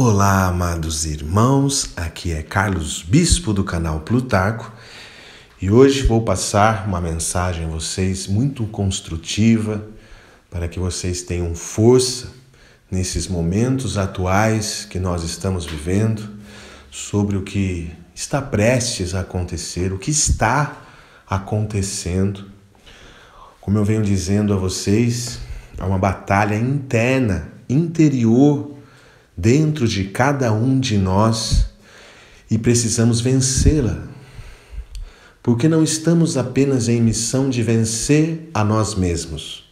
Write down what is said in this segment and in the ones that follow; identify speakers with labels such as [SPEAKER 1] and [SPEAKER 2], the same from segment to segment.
[SPEAKER 1] Olá, amados irmãos, aqui é Carlos Bispo do canal Plutarco e hoje vou passar uma mensagem a vocês muito construtiva para que vocês tenham força nesses momentos atuais que nós estamos vivendo sobre o que está prestes a acontecer, o que está acontecendo. Como eu venho dizendo a vocês, é uma batalha interna, interior dentro de cada um de nós e precisamos vencê-la. Porque não estamos apenas em missão de vencer a nós mesmos,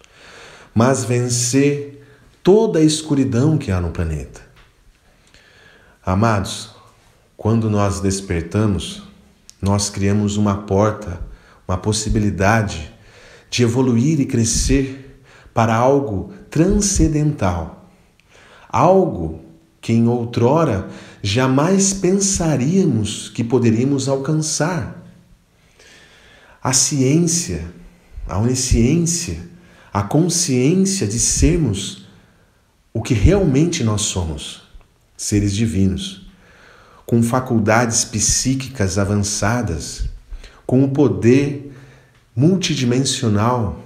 [SPEAKER 1] mas vencer toda a escuridão que há no planeta. Amados, quando nós despertamos, nós criamos uma porta, uma possibilidade de evoluir e crescer para algo transcendental, algo que em outrora jamais pensaríamos que poderíamos alcançar. A ciência, a onisciência, a consciência de sermos o que realmente nós somos, seres divinos, com faculdades psíquicas avançadas, com o poder multidimensional,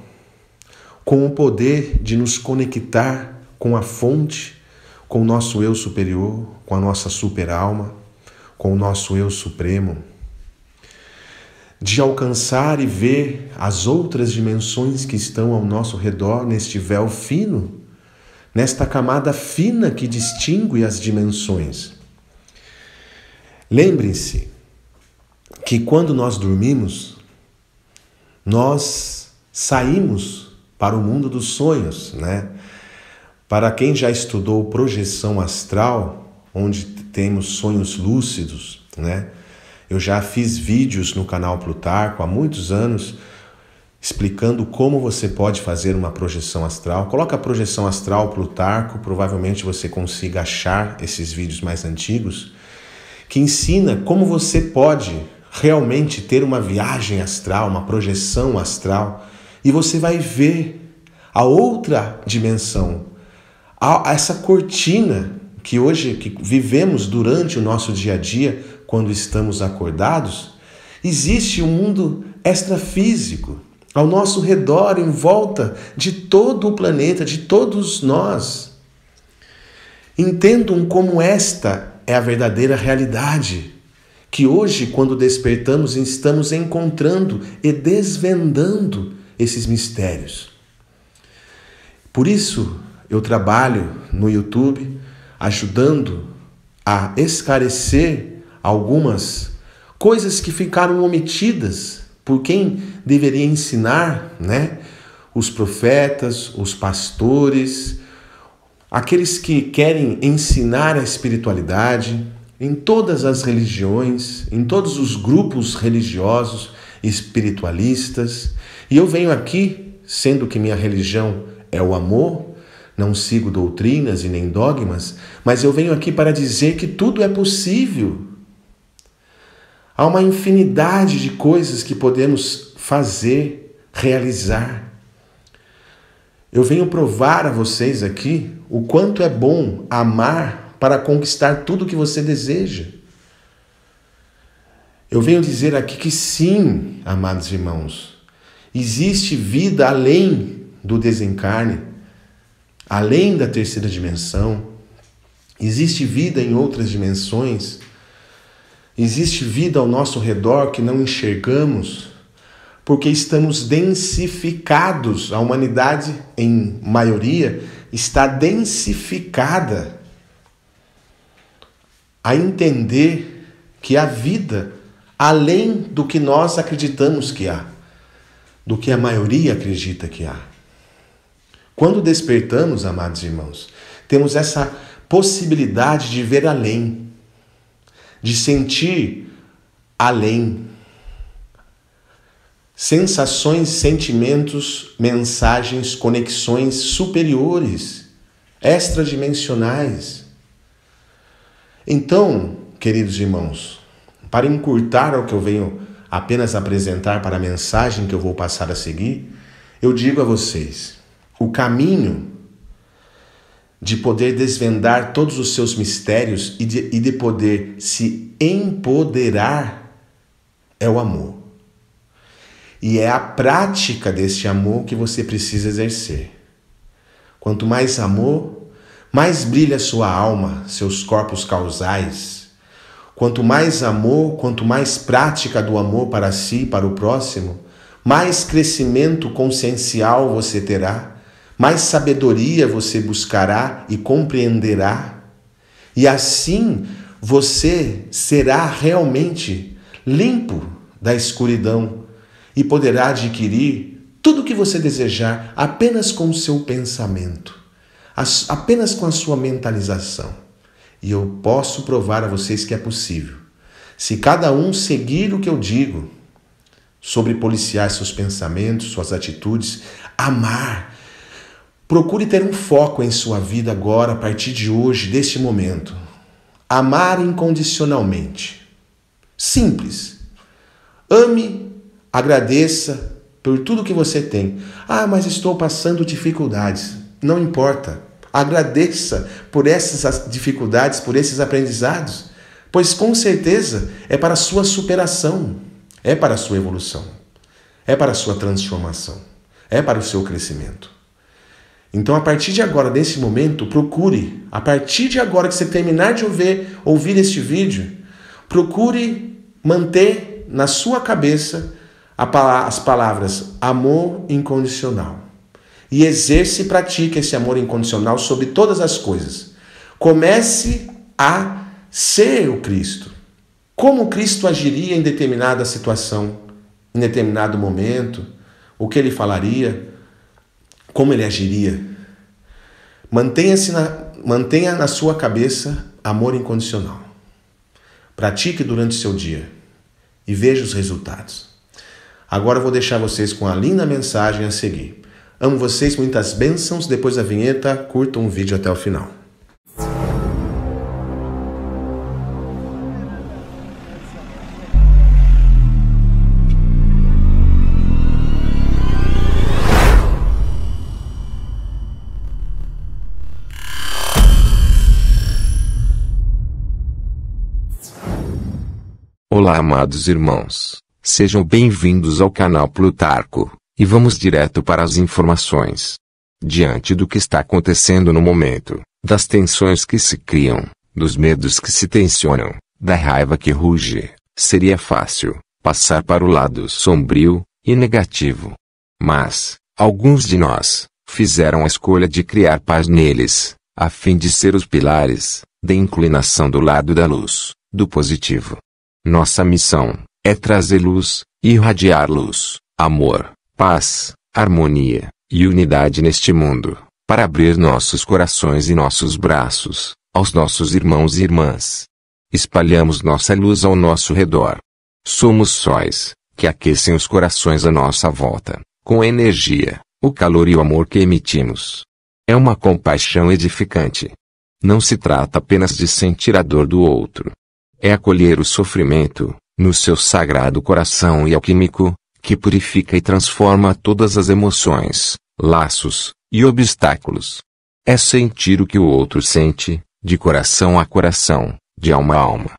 [SPEAKER 1] com o poder de nos conectar com a fonte com o nosso eu superior, com a nossa super-alma, com o nosso eu supremo, de alcançar e ver as outras dimensões que estão ao nosso redor neste véu fino, nesta camada fina que distingue as dimensões. Lembrem-se que quando nós dormimos, nós saímos para o mundo dos sonhos, né? Para quem já estudou projeção astral, onde temos sonhos lúcidos, né? Eu já fiz vídeos no canal Plutarco há muitos anos explicando como você pode fazer uma projeção astral. Coloca a projeção astral Plutarco, provavelmente você consiga achar esses vídeos mais antigos que ensina como você pode realmente ter uma viagem astral, uma projeção astral, e você vai ver a outra dimensão, essa cortina que hoje que vivemos durante o nosso dia a dia, quando estamos acordados, existe um mundo extrafísico ao nosso redor, em volta de todo o planeta, de todos nós. Entendam como esta é a verdadeira realidade, que hoje, quando despertamos, estamos encontrando e desvendando esses mistérios. Por isso, eu trabalho no YouTube ajudando a esclarecer algumas coisas que ficaram omitidas por quem deveria ensinar, né? Os profetas, os pastores, aqueles que querem ensinar a espiritualidade em todas as religiões, em todos os grupos religiosos espiritualistas. E eu venho aqui, sendo que minha religião é o amor, não sigo doutrinas e nem dogmas, mas eu venho aqui para dizer que tudo é possível. Há uma infinidade de coisas que podemos fazer, realizar. Eu venho provar a vocês aqui o quanto é bom amar para conquistar tudo o que você deseja. Eu venho dizer aqui que sim, amados irmãos, existe vida além do desencarne além da terceira dimensão, existe vida em outras dimensões, existe vida ao nosso redor que não enxergamos, porque estamos densificados, a humanidade, em maioria, está densificada a entender que há vida além do que nós acreditamos que há, do que a maioria acredita que há. Quando despertamos, amados irmãos, temos essa possibilidade de ver além, de sentir além. Sensações, sentimentos, mensagens, conexões superiores, extradimensionais. Então, queridos irmãos, para encurtar o que eu venho apenas apresentar para a mensagem que eu vou passar a seguir, eu digo a vocês: o caminho de poder desvendar todos os seus mistérios e de, e de poder se empoderar é o amor. E é a prática desse amor que você precisa exercer. Quanto mais amor, mais brilha sua alma, seus corpos causais. Quanto mais amor, quanto mais prática do amor para si e para o próximo, mais crescimento consciencial você terá mais sabedoria você buscará e compreenderá, e assim você será realmente limpo da escuridão e poderá adquirir tudo o que você desejar apenas com o seu pensamento, apenas com a sua mentalização. E eu posso provar a vocês que é possível. Se cada um seguir o que eu digo sobre policiar seus pensamentos, suas atitudes, amar Procure ter um foco em sua vida agora, a partir de hoje, deste momento. Amar incondicionalmente. Simples. Ame, agradeça por tudo que você tem. Ah, mas estou passando dificuldades. Não importa. Agradeça por essas dificuldades, por esses aprendizados, pois com certeza é para a sua superação, é para a sua evolução, é para a sua transformação, é para o seu crescimento. Então, a partir de agora, desse momento, procure, a partir de agora que você terminar de ouvir, ouvir este vídeo, procure manter na sua cabeça as palavras amor incondicional. E exerce e pratique esse amor incondicional sobre todas as coisas. Comece a ser o Cristo. Como Cristo agiria em determinada situação, em determinado momento, o que ele falaria, como ele agiria? Mantenha-se na, mantenha na sua cabeça amor incondicional. Pratique durante seu dia e veja os resultados. Agora eu vou deixar vocês com a linda mensagem a seguir. Amo vocês, muitas bênçãos. Depois da vinheta, curtam o vídeo até o final.
[SPEAKER 2] Olá, amados irmãos. Sejam bem-vindos ao canal Plutarco, e vamos direto para as informações. Diante do que está acontecendo no momento, das tensões que se criam, dos medos que se tensionam, da raiva que ruge, seria fácil passar para o lado sombrio e negativo. Mas, alguns de nós fizeram a escolha de criar paz neles, a fim de ser os pilares da inclinação do lado da luz, do positivo. Nossa missão é trazer luz, irradiar luz, amor, paz, harmonia e unidade neste mundo, para abrir nossos corações e nossos braços aos nossos irmãos e irmãs. Espalhamos nossa luz ao nosso redor. Somos sóis que aquecem os corações à nossa volta, com energia, o calor e o amor que emitimos. É uma compaixão edificante. Não se trata apenas de sentir a dor do outro, é acolher o sofrimento, no seu sagrado coração e alquímico, que purifica e transforma todas as emoções, laços e obstáculos. É sentir o que o outro sente, de coração a coração, de alma a alma.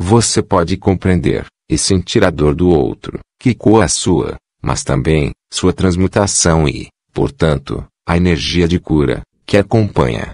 [SPEAKER 2] Você pode compreender e sentir a dor do outro, que coa a sua, mas também sua transmutação e, portanto, a energia de cura que acompanha.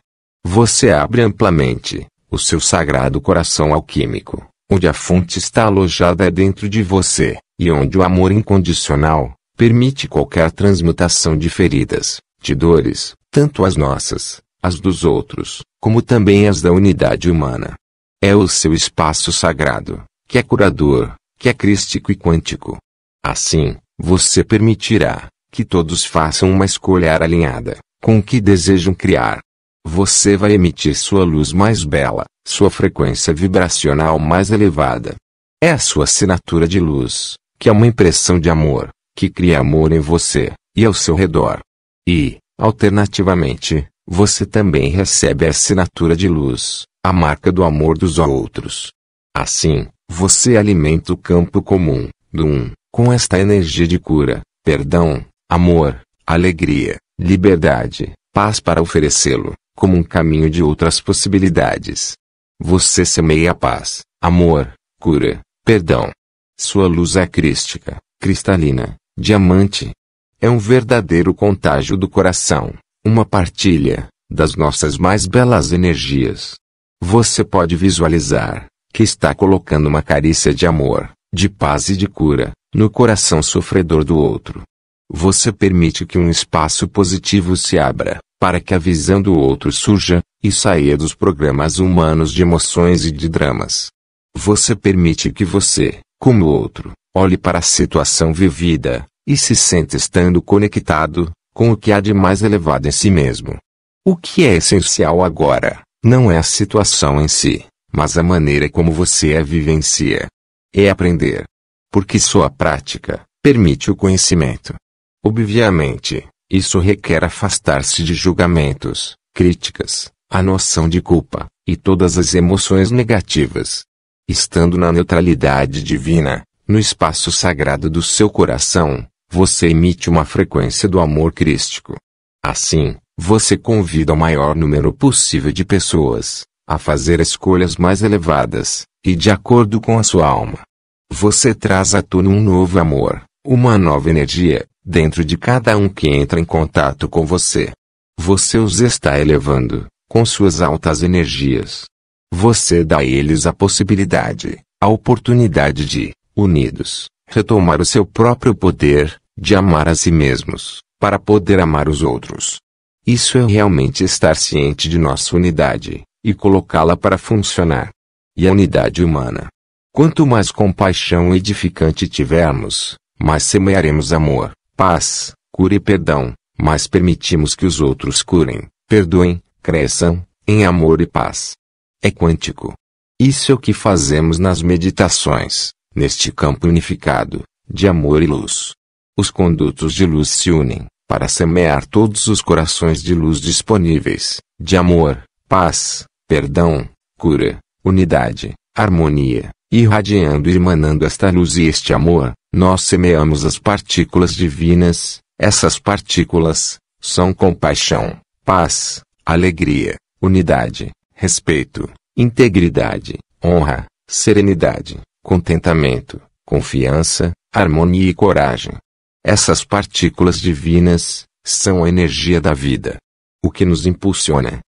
[SPEAKER 2] Você abre amplamente o seu sagrado coração alquímico, onde a fonte está alojada é dentro de você, e onde o amor incondicional permite qualquer transmutação de feridas, de dores, tanto as nossas, as dos outros, como também as da unidade humana. É o seu espaço sagrado, que é curador, que é crístico e quântico. Assim, você permitirá que todos façam uma escolha alinhada com o que desejam criar, você vai emitir sua luz mais bela, sua frequência vibracional mais elevada. É a sua assinatura de luz, que é uma impressão de amor, que cria amor em você e ao seu redor. E, alternativamente, você também recebe a assinatura de luz, a marca do amor dos outros. Assim, você alimenta o campo comum do um com esta energia de cura, perdão, amor, alegria, liberdade, paz para oferecê-lo, como um caminho de outras possibilidades. Você semeia paz, amor, cura, perdão. Sua luz é crística, cristalina, diamante. É um verdadeiro contágio do coração, uma partilha das nossas mais belas energias. Você pode visualizar que está colocando uma carícia de amor, de paz e de cura no coração sofredor do outro. Você permite que um espaço positivo se abra, para que a visão do outro surja, e saia dos programas humanos de emoções e de dramas. Você permite que você, como outro, olhe para a situação vivida, e se sente estando conectado, com o que há de mais elevado em si mesmo. O que é essencial agora, não é a situação em si, mas a maneira como você a vivencia. É aprender. Porque sua prática permite o conhecimento. Obviamente, isso requer afastar-se de julgamentos, críticas, a noção de culpa, e todas as emoções negativas. Estando na neutralidade divina, no espaço sagrado do seu coração, você emite uma frequência do amor crístico. Assim, você convida o maior número possível de pessoas a fazer escolhas mais elevadas e de acordo com a sua alma. Você traz à tona um novo amor, uma nova energia, dentro de cada um que entra em contato com você. Você os está elevando, com suas altas energias. Você dá a eles a possibilidade, a oportunidade de, unidos, retomar o seu próprio poder, de amar a si mesmos, para poder amar os outros. Isso é realmente estar ciente de nossa unidade, e colocá-la para funcionar. E a unidade humana. Quanto mais compaixão edificante tivermos, mas semearemos amor, paz, cura e perdão, mas permitimos que os outros curem, perdoem, cresçam, em amor e paz. É quântico. Isso é o que fazemos nas meditações, neste campo unificado, de amor e luz. Os condutos de luz se unem, para semear todos os corações de luz disponíveis, de amor, paz, perdão, cura, unidade, harmonia, irradiando e emanando esta luz e este amor, nós semeamos as partículas divinas, essas partículas são compaixão, paz, alegria, unidade, respeito, integridade, honra, serenidade, contentamento, confiança, harmonia e coragem. Essas partículas divinas são a energia da vida. O que nos impulsiona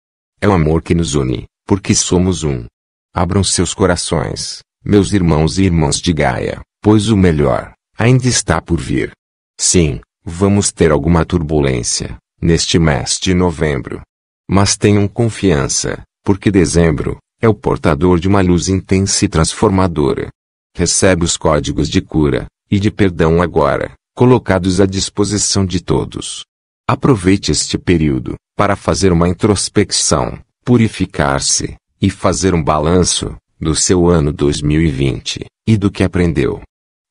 [SPEAKER 2] é o amor que nos une, porque somos um. Abram seus corações, meus irmãos e irmãs de Gaia, pois o melhor, Ainda está por vir. Sim, vamos ter alguma turbulência, neste mês de novembro. Mas tenham confiança, porque dezembro é o portador de uma luz intensa e transformadora. Recebe os códigos de cura e de perdão agora, colocados à disposição de todos. Aproveite este período para fazer uma introspecção, purificar-se e fazer um balanço do seu ano 2020 e do que aprendeu.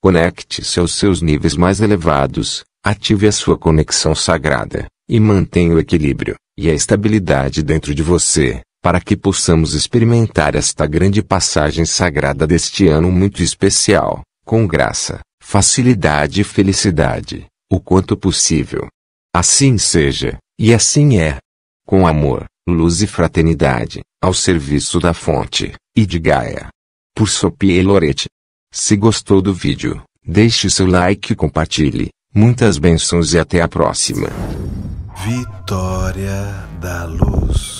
[SPEAKER 2] Conecte-se aos seus níveis mais elevados, ative a sua conexão sagrada, e mantenha o equilíbrio e a estabilidade dentro de você, para que possamos experimentar esta grande passagem sagrada deste ano muito especial, com graça, facilidade e felicidade, o quanto possível. Assim seja, e assim é. Com amor, luz e fraternidade, ao serviço da fonte, e de Gaia. Por Sophie Loretti. Se gostou do vídeo, deixe seu like e compartilhe. Muitas bênçãos e até a próxima.
[SPEAKER 1] Vitória
[SPEAKER 2] da Luz